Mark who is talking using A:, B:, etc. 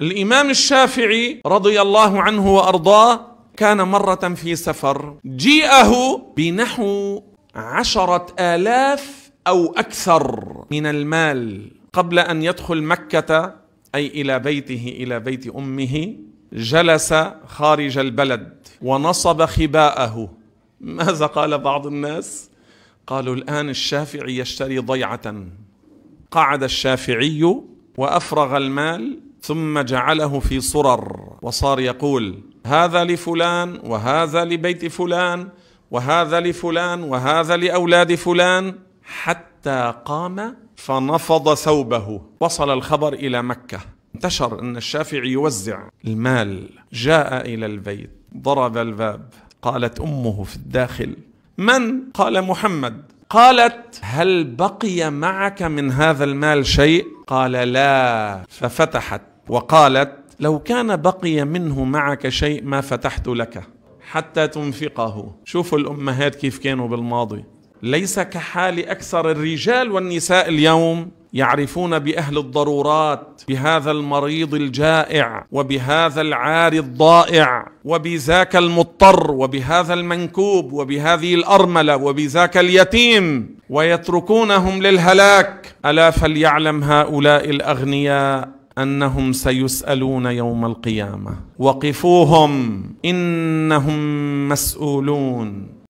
A: الامام الشافعي رضي الله عنه وارضاه كان مره في سفر جيءه بنحو عشره الاف او اكثر من المال قبل ان يدخل مكه اي الى بيته الى بيت امه جلس خارج البلد ونصب خباءه ماذا قال بعض الناس قالوا الان الشافعي يشتري ضيعه قعد الشافعي وافرغ المال ثم جعله في صرر وصار يقول هذا لفلان وهذا لبيت فلان وهذا لفلان وهذا لاولاد فلان حتى قام فنفض ثوبه وصل الخبر الى مكه انتشر ان الشافعي يوزع المال جاء الى البيت ضرب الباب قالت امه في الداخل من قال محمد قالت هل بقي معك من هذا المال شيء قال لا ففتحت وقالت لو كان بقي منه معك شيء ما فتحت لك حتى تنفقه شوفوا الامهات كيف كانوا بالماضي ليس كحال اكثر الرجال والنساء اليوم يعرفون باهل الضرورات بهذا المريض الجائع وبهذا العاري الضائع وبذاك المضطر وبهذا المنكوب وبهذه الارمله وبذاك اليتيم ويتركونهم للهلاك الا فليعلم هؤلاء الاغنياء انهم سيسالون يوم القيامه وقفوهم انهم مسؤولون